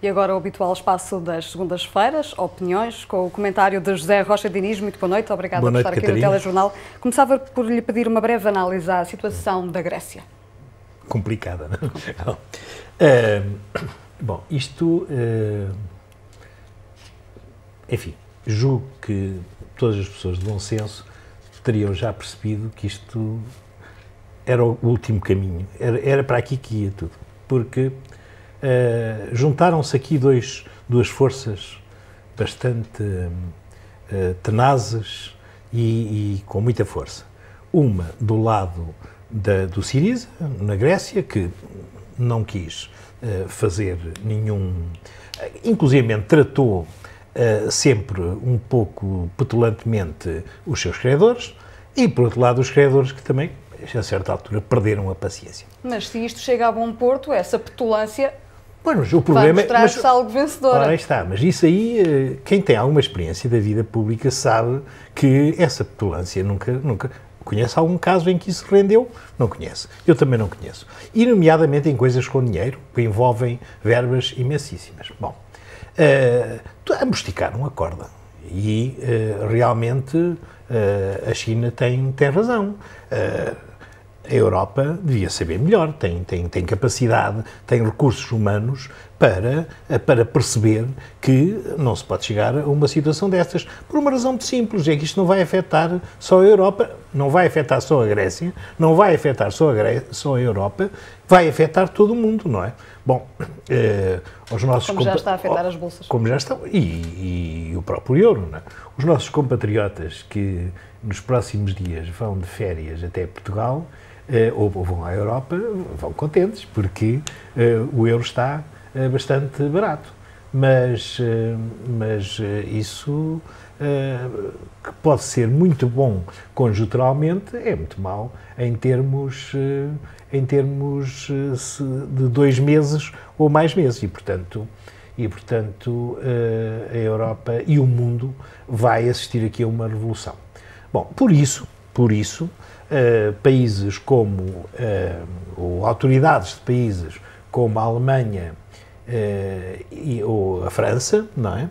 E agora o habitual espaço das segundas-feiras, opiniões, com o comentário de José Rocha Diniz. Muito boa noite, obrigada boa noite, por estar Catarina. aqui no Telejornal. Começava por lhe pedir uma breve análise à situação da Grécia. Complicada, não, É, eh, Bom, isto. Eh, enfim, julgo que todas as pessoas de bom senso teriam já percebido que isto era o último caminho, era, era para aqui que ia tudo. Porque Uh, Juntaram-se aqui dois, duas forças bastante uh, tenazes e, e, com muita força. Uma do lado da, do Siriza, na Grécia, que não quis uh, fazer nenhum. Inclusive tratou sempre um pouco petulantemente os seus credores, e por outro lado, os credores que também a certa altura perderam a paciência. Mas se isto chega a bom porto, essa petulância mas o problema Vai mostrar-se é, algo vencedor. Ora, está, mas isso aí, eh, quem tem alguma experiência da vida pública sabe que essa petulância nunca, nunca... Conhece algum caso em que isso rendeu? Não conhece. Eu também não conheço. E, nomeadamente, em coisas com dinheiro, que envolvem verbas imensíssimas. Bom, uh, eh, ambusticaram a corda. E, uh, realmente, uh, a China tem, tem razão. Uh, a Europa devia saber melhor, tem, tem, tem capacidade, tem recursos humanos para, para perceber que não se pode chegar a uma situação destas. Por uma razão muito simples, é que isto não vai afetar só a Europa, não vai afetar só a Grécia, não vai afetar só a, Grécia, só a Europa, vai afetar todo o mundo, não é? Bom, eh, os nossos... Como já está a afetar oh, as bolsas. Como já estão, e, e o próprio euro, não é? Os nossos compatriotas que nos próximos dias vão de férias até Portugal ou vão à Europa, vão contentes, porque eh, o euro está eh, bastante barato. Mas, eh, mas isso que pode ser muito bom conjunturalmente, é muito mau em termos, em termos de dois meses ou mais meses. E, portanto, e, portanto a Europa e o mundo vai assistir aqui a uma revolução. Bom, por isso, por isso, Uh, países como, uh, ou autoridades de países como a Alemanha uh, e, ou a França, não é?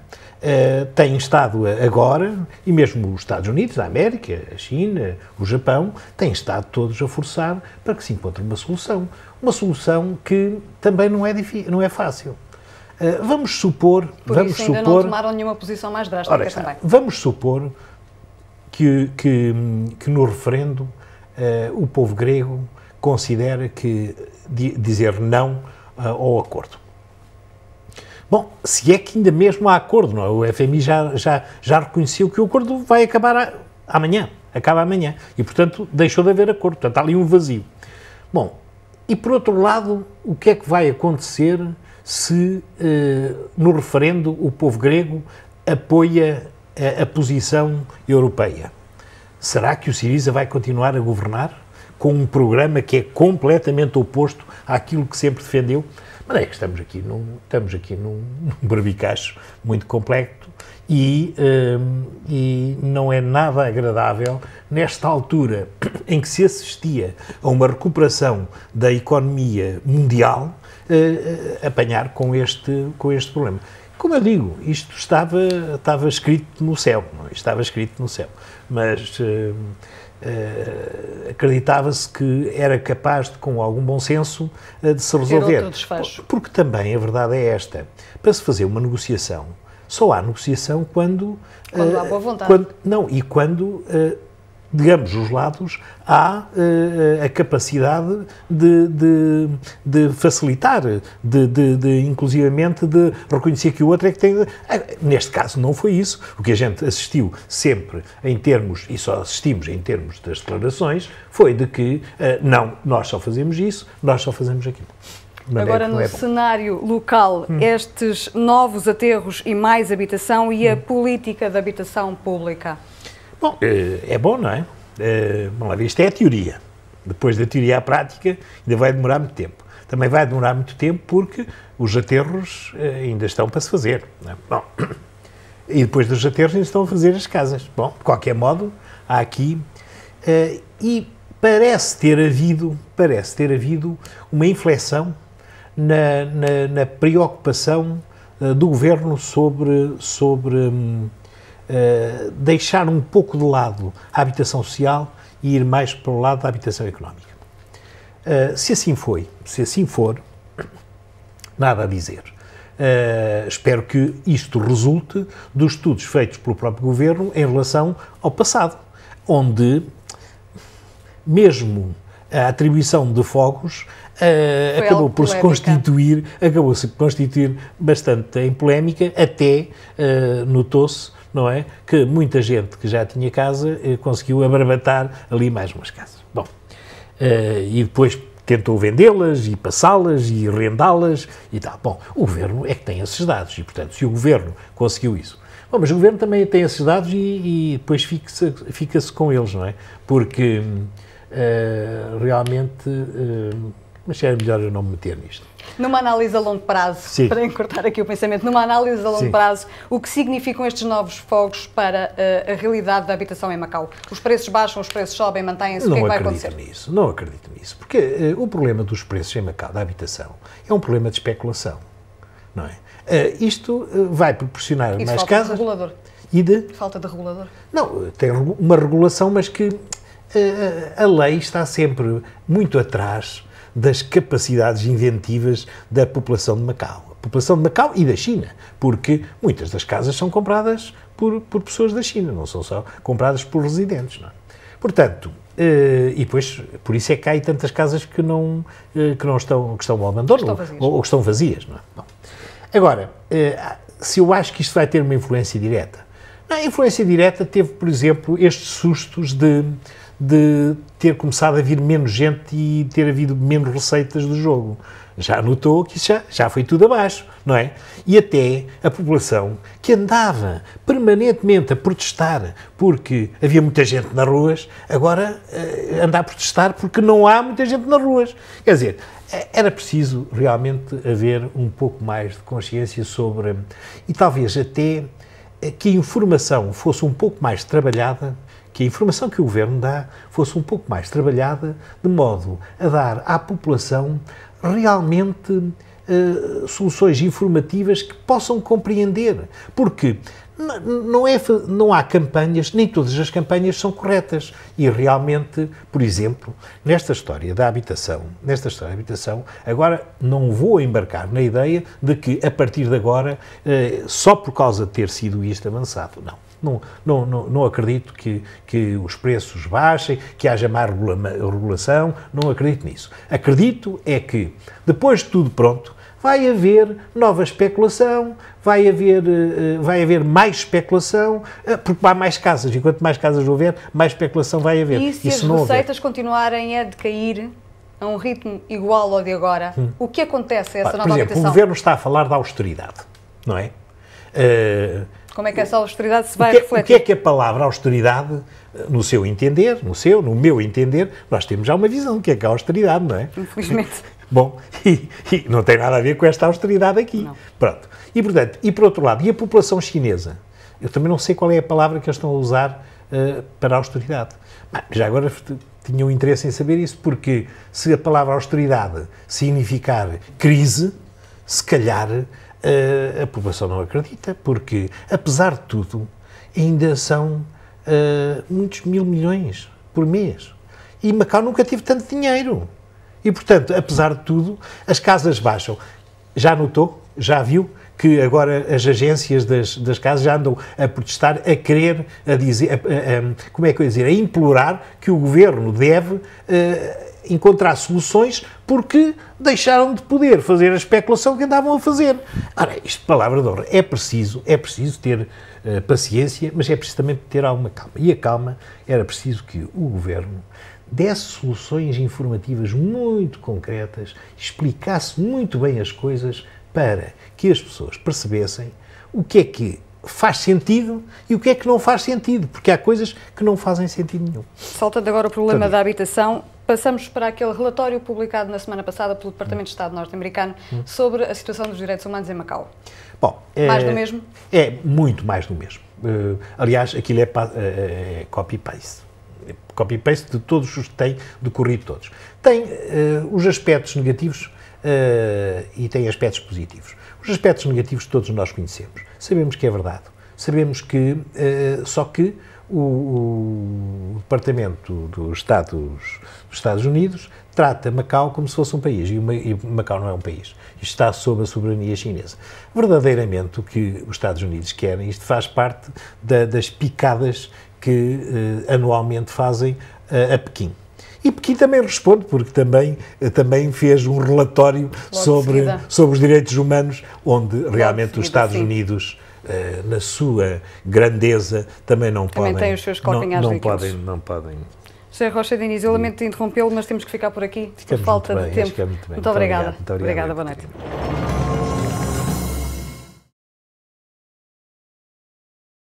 têm estado agora, e mesmo os Estados Unidos, a América, a China, o Japão, têm estado todos a forçar para que se encontre uma solução. Uma solução que também não é, difícil, não é fácil. vamos supor. Por vamos supor, não tomaram nenhuma posição mais drástica também. Vamos supor que, que, que no referendo uh, o povo grego considera que dizer não uh, ao acordo. Bom, se é que ainda mesmo há acordo, não é? o FMI já, já, já reconheceu que o acordo vai acabar a, amanhã, acaba amanhã, e portanto deixou de haver acordo, portanto há ali um vazio. Bom, e por outro lado, o que é que vai acontecer se uh, no referendo o povo grego apoia a, a posição europeia. Será que o Siriza vai continuar a governar com um programa que é completamente oposto àquilo que sempre defendeu? Mas é que estamos aqui num, estamos aqui num, num barbicacho muito complexo e, um, e não é nada agradável nesta altura em que se assistia a uma recuperação da economia mundial uh, apanhar com este, com este problema. Como eu digo, isto estava, estava escrito no céu, é? estava escrito no céu, mas uh, uh, acreditava-se que era capaz, de, com algum bom senso, uh, de se resolver. Porque também a verdade é esta, para se fazer uma negociação, só há negociação quando... Quando há boa vontade. Quando, não, e quando de ambos os lados, há uh, a capacidade de, de, de facilitar, de, de, de, inclusivamente de reconhecer que o outro é que tem. Eh, neste caso, não foi isso. O que a gente assistiu sempre em termos, e só assistimos em termos das declarações, foi de que uh, não, nós só fazemos isso, nós só fazemos aquilo. Agora, no é cenário local, hum. estes novos aterros e mais habitação e hum. a política de habitação pública. Bom, eh, é bom, não é? Bom, eh, isto é a teoria. Depois da teoria à prática, ainda vai demorar muito tempo. Também vai demorar muito tempo porque os aterros eh, ainda estão para se fazer. É? Bom, e depois dos aterros ainda estão a fazer as casas. Bom, de qualquer modo, há aqui. E parece ter havido, parece ter havido uma inflexão na, na, na preocupação do governo sobre, sobre hum, eh, deixar um pouco de lado a habitação social e ir mais para o lado da habitação económica. Uh, se assim foi, se assim for, nada a dizer. Uh, espero que isto resulte dos estudos feitos pelo próprio governo em relação ao passado, onde mesmo a atribuição de fogos uh, acabou por polémica. se constituir, acabou -se constituir bastante em polémica, até uh, notou-se não é? Que muita gente que já tinha casa eh, conseguiu abarbatar ali mais umas casas. Bom, eh, e depois tentou vendê-las e passá-las e rendá-las e tal. Bom, o governo é que tem esses dados e, portanto, se o governo conseguiu isso. Bom, mas o governo também tem esses dados e, e depois fica-se fica com eles, não é? Porque uh, realmente. Uh, mas é melhor eu não me meter nisto. Numa análise a longo prazo, Sim. para encurtar aqui o pensamento, numa análise a longo Sim. prazo, o que significam estes novos fogos para uh, a realidade da habitação em Macau? Os preços baixam, os preços sobem, mantêm-se? O que é que vai acontecer? Não acredito nisso, não acredito nisso. Porque uh, o problema dos preços em Macau, da habitação, é um problema de especulação, não é? Uh, isto vai proporcionar mais casas... regulador. E de? Falta de regulador. Não, tem uma regulação, mas que a lei está sempre muito atrás das capacidades inventivas da população de Macau. A população de Macau e da China, porque muitas das casas são compradas por, por pessoas da China, não são só compradas por residentes. Não é? Portanto, eh, e depois, por isso é que há aí tantas casas que não, eh, que não estão, que estão ao abandono estão ou, ou, que estão vazias. Não é? Bom. Agora, eh, se eu acho que isto vai ter uma influência direta? a influência direta teve, por exemplo, estes sustos de, de ter começado a vir menos gente e ter havido menos receitas do jogo. Já notou que isso já, já foi tudo abaixo, não é? E até a população que andava permanentemente a protestar porque havia muita gente nas ruas, agora uh, anda a protestar porque não há muita gente nas ruas. Quer dizer, eh, era preciso realmente haver um pouco mais de consciência sobre. e talvez até eh, que a informação fosse um pouco mais trabalhada que a informação que o Governo dá fosse um pouco mais trabalhada, de modo a dar à população realmente uh, soluções informativas que possam compreender. Porque não, é, não há campanhas, nem todas as campanhas são corretas. E realmente, por exemplo, nesta história da habitação, nesta história da habitação, agora não vou embarcar na ideia de que a partir de agora, eh, só por causa de ter sido isto avançado, não. Não, não, não, não, acredito que, que os preços baixem, que haja má regulação, não acredito nisso. Acredito é que, depois de tudo pronto, vai haver nova especulação, vai haver, eh, vai haver mais especulação, eh, porque há mais casas, e quanto mais casas houver, mais especulação vai haver. E se as receitas continuarem a decair a um ritmo igual ao de agora, hum. o que acontece a essa nova por exemplo, habitação? O governo está a falar da austeridade, não é? Uh, como é que essa austeridade se vai o que, é- refletir? O que é que a palavra austeridade, eh, no seu entender, no seu, no meu entender, nós temos já uma visão do que é que é austeridade, não é? Infelizmente. Bom, e, e, não tem nada a ver com esta austeridade aqui. Não. Pronto. E, portanto, e por outro lado, e a população chinesa? Eu também não sei qual é a palavra que eles estão a usar uh, para a austeridade. Mas já agora tinham um interesse em saber isso, porque se a palavra austeridade significar crise, se calhar a, eh, a população não acredita, porque, apesar de tudo, ainda são uh, muitos mil milhões por mês. E Macau nunca teve tanto dinheiro. E, portanto, apesar de tudo, as casas baixam. Já notou? Já viu? que agora as agências das, das casas já andam a protestar, a querer, a dizer, a, a, a, como é que eu ia dizer, a implorar que o governo deve eh, encontrar soluções porque deixaram de poder fazer a especulação que andavam a fazer. Ora, isto, palavra de honra, é preciso, é preciso ter uh, paciência, mas é preciso também ter alguma calma. E a calma era preciso que o governo desse soluções informativas muito concretas, explicasse muito bem as coisas para que as pessoas percebessem o que é que faz sentido e o que é que não faz sentido, porque há coisas que não fazem sentido nenhum. Faltando agora o problema Também. da habitação, Passamos para aquele relatório publicado na semana passada pelo Departamento de Estado norte-americano sobre a situação dos direitos humanos em Macau. Bom, é, mais do é mesmo? É muito mais do mesmo. Uh, aliás, aquilo é, eh, eh, é copy-paste. É copy-paste de todos os que tem, decorrido todos. Tem uh, os aspectos negativos uh, e tem aspectos positivos. Os aspectos negativos todos nós conhecemos. Sabemos que é verdade. Sabemos que, só que o, o Departamento dos Estados, dos Estados Unidos trata Macau como se fosse um país e, uma, e Macau não é um país. Isto está sob a soberania chinesa. Verdadeiramente, o que os Estados Unidos querem, isto faz parte da, das picadas que eh, anualmente fazem a Pequim. E Pequim também responde, porque também, eh, também fez um relatório sobre, sobre os direitos humanos, onde realmente os Estados sim. Unidos uh, na sua grandeza, também não também podem. Também os seus não, não podem, não podem. Sr. Rocha Diniz, eu lamento interrompê-lo, mas temos que ficar por aqui, por falta bem, de tempo. É muito, muito, muito, obrigada. muito obrigada, boa noite.